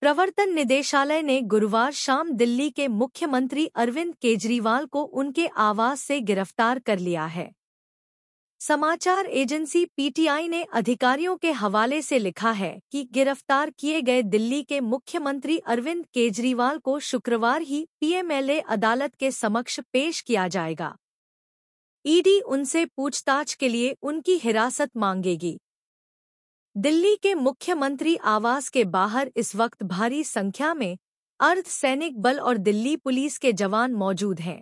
प्रवर्तन निदेशालय ने गुरुवार शाम दिल्ली के मुख्यमंत्री अरविंद केजरीवाल को उनके आवास से गिरफ्तार कर लिया है समाचार एजेंसी पीटीआई ने अधिकारियों के हवाले से लिखा है कि गिरफ्तार किए गए दिल्ली के मुख्यमंत्री अरविंद केजरीवाल को शुक्रवार ही पीएमएलए अदालत के समक्ष पेश किया जाएगा ईडी उनसे पूछताछ के लिए उनकी हिरासत मांगेगी दिल्ली के मुख्यमंत्री आवास के बाहर इस वक्त भारी संख्या में अर्धसैनिक बल और दिल्ली पुलिस के जवान मौजूद हैं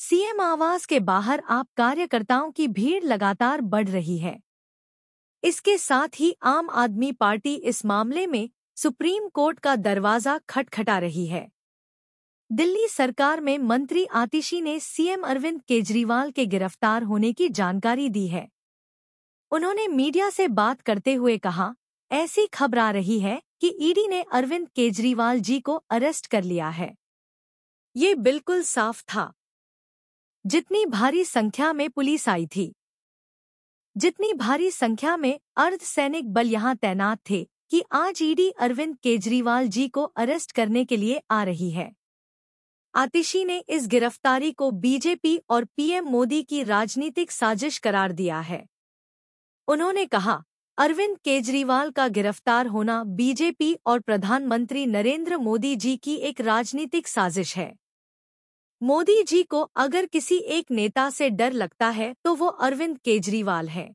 सीएम आवास के बाहर आप कार्यकर्ताओं की भीड़ लगातार बढ़ रही है इसके साथ ही आम आदमी पार्टी इस मामले में सुप्रीम कोर्ट का दरवाजा खटखटा रही है दिल्ली सरकार में मंत्री आतिशी ने सीएम अरविंद केजरीवाल के गिरफ्तार होने की जानकारी दी है उन्होंने मीडिया से बात करते हुए कहा ऐसी खबर आ रही है कि ईडी ने अरविंद केजरीवाल जी को अरेस्ट कर लिया है ये बिल्कुल साफ था जितनी भारी संख्या में पुलिस आई थी जितनी भारी संख्या में अर्धसैनिक बल यहां तैनात थे कि आज ईडी अरविंद केजरीवाल जी को अरेस्ट करने के लिए आ रही है आतिशी ने इस गिरफ्तारी को बीजेपी और पीएम मोदी की राजनीतिक साजिश करार दिया है उन्होंने कहा अरविंद केजरीवाल का गिरफ्तार होना बीजेपी और प्रधानमंत्री नरेंद्र मोदी जी की एक राजनीतिक साजिश है मोदी जी को अगर किसी एक नेता से डर लगता है तो वो अरविंद केजरीवाल है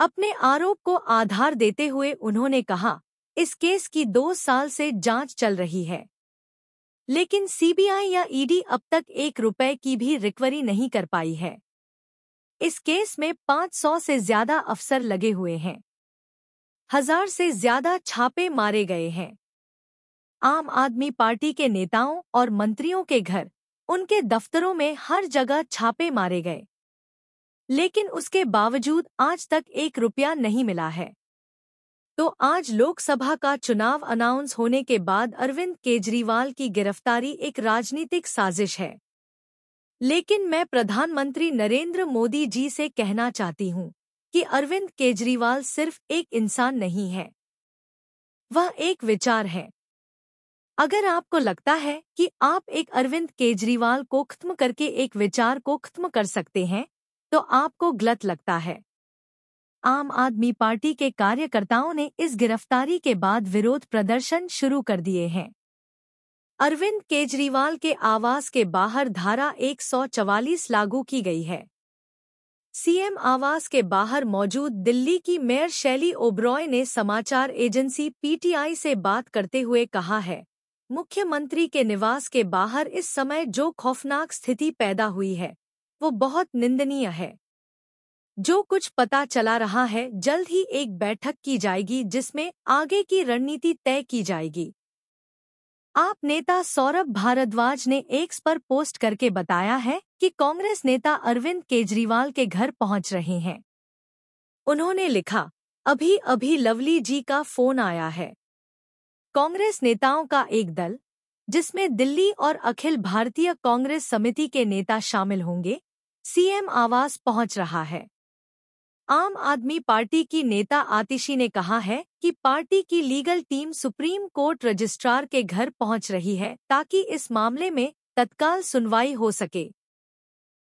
अपने आरोप को आधार देते हुए उन्होंने कहा इस केस की दो साल से जांच चल रही है लेकिन सीबीआई या ईडी अब तक एक रुपए की भी रिक्वरी नहीं कर पाई है इस केस में 500 से ज्यादा अफसर लगे हुए हैं हजार से ज्यादा छापे मारे गए हैं आम आदमी पार्टी के नेताओं और मंत्रियों के घर उनके दफ्तरों में हर जगह छापे मारे गए लेकिन उसके बावजूद आज तक एक रुपया नहीं मिला है तो आज लोकसभा का चुनाव अनाउंस होने के बाद अरविंद केजरीवाल की गिरफ्तारी एक राजनीतिक साजिश है लेकिन मैं प्रधानमंत्री नरेंद्र मोदी जी से कहना चाहती हूं कि अरविंद केजरीवाल सिर्फ एक इंसान नहीं है वह एक विचार है अगर आपको लगता है कि आप एक अरविंद केजरीवाल को खत्म करके एक विचार को खत्म कर सकते हैं तो आपको गलत लगता है आम आदमी पार्टी के कार्यकर्ताओं ने इस गिरफ्तारी के बाद विरोध प्रदर्शन शुरू कर दिए हैं अरविंद केजरीवाल के आवास के बाहर धारा 144 लागू की गई है सीएम आवास के बाहर मौजूद दिल्ली की मेयर शैली ओब्रॉय ने समाचार एजेंसी पीटीआई से बात करते हुए कहा है मुख्यमंत्री के निवास के बाहर इस समय जो खौफनाक स्थिति पैदा हुई है वो बहुत निंदनीय है जो कुछ पता चला रहा है जल्द ही एक बैठक की जाएगी जिसमें आगे की रणनीति तय की जाएगी आप नेता सौरभ भारद्वाज ने एक्स पर पोस्ट करके बताया है कि कांग्रेस नेता अरविंद केजरीवाल के घर पहुंच रहे हैं उन्होंने लिखा अभी अभी लवली जी का फोन आया है कांग्रेस नेताओं का एक दल जिसमें दिल्ली और अखिल भारतीय कांग्रेस समिति के नेता शामिल होंगे सीएम आवास पहुंच रहा है आम आदमी पार्टी की नेता आतिशी ने कहा है कि पार्टी की legal team supreme court registrar के घर पहुंच रही है ताकि इस मामले में तत्काल सुनवाई हो सके